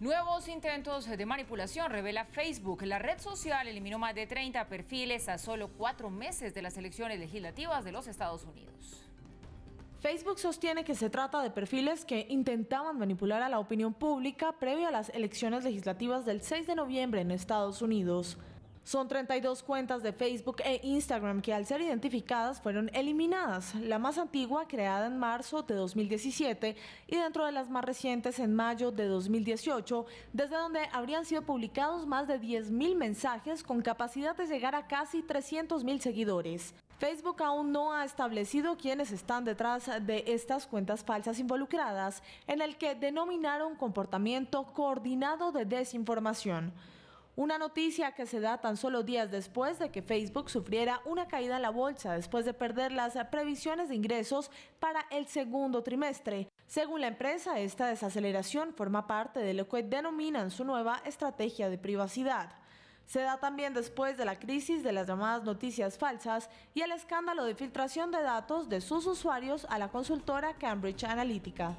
Nuevos intentos de manipulación revela Facebook. La red social eliminó más de 30 perfiles a solo cuatro meses de las elecciones legislativas de los Estados Unidos. Facebook sostiene que se trata de perfiles que intentaban manipular a la opinión pública previo a las elecciones legislativas del 6 de noviembre en Estados Unidos. Son 32 cuentas de Facebook e Instagram que al ser identificadas fueron eliminadas, la más antigua creada en marzo de 2017 y dentro de las más recientes en mayo de 2018, desde donde habrían sido publicados más de 10.000 mensajes con capacidad de llegar a casi 300.000 seguidores. Facebook aún no ha establecido quiénes están detrás de estas cuentas falsas involucradas, en el que denominaron comportamiento coordinado de desinformación. Una noticia que se da tan solo días después de que Facebook sufriera una caída en la bolsa después de perder las previsiones de ingresos para el segundo trimestre. Según la empresa, esta desaceleración forma parte de lo que denominan su nueva estrategia de privacidad. Se da también después de la crisis de las llamadas noticias falsas y el escándalo de filtración de datos de sus usuarios a la consultora Cambridge Analytica.